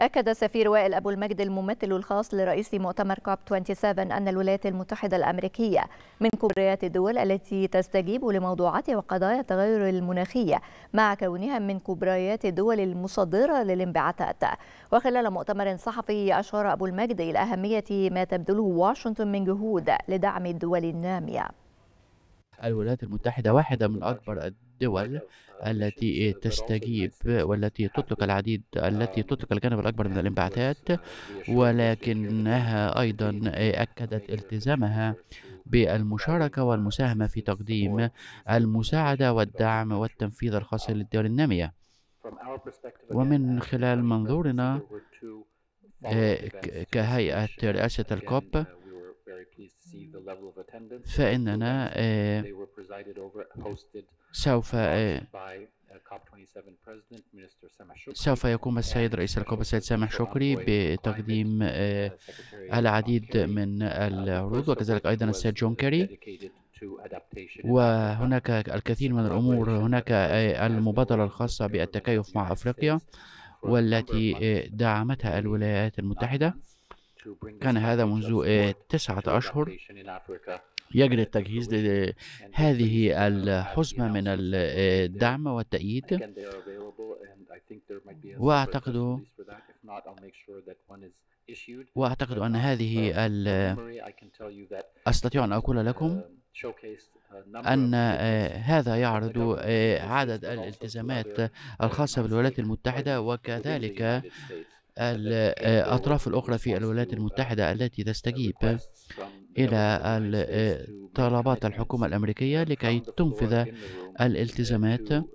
أكد سفير وائل أبو المجد الممثل الخاص لرئيس مؤتمر كوب 27 أن الولايات المتحدة الأمريكية من كبريات الدول التي تستجيب لموضوعات وقضايا التغير المناخية مع كونها من كبريات الدول المصدرة للانبعاثات وخلال مؤتمر صحفي أشار أبو المجد إلى أهمية ما تبذله واشنطن من جهود لدعم الدول النامية الولايات المتحدة واحدة من أكبر الدول آه، التي تستجيب والتي يعني تطلق العديد آه، التي تطلق الجانب الأكبر من يعني الانبعاثات ولكنها أيضا أكدت التزامها بالمشاركة يعني والمساهمة في تقديم المساعدة والدعم والتنفيذ الخاص آه، للدول النامية ومن uh, خلال منظورنا كهيئة رئاسة الكوب uh, فإننا سوف uh, آه، uh, سوف يقوم السيد رئيس الكوب السيد سامح شكري بتقديم uh, آه، العديد من العروض وكذلك أيضا السيد جون كيري وهناك الكثير من الأمور هناك آه، المبادرة الخاصة بالتكيف مع أفريقيا والتي دعمتها الولايات المتحدة كان هذا منذ تسعة أشهر يجري التجهيز لهذه الحزمة من الدعم آه، والتأييد وأعتقد وأعتقد أن هذه uh, أستطيع أن uh, أقول لكم um, أن آه، هذا يعرض آه، عدد الالتزامات uh, الخاصة بالولايات المتحدة وكذلك الأطراف الأخرى في الولايات المتحدة التي تستجيب إلى إيه، طلبات الحكومة الأمريكية لكي تنفذ الالتزامات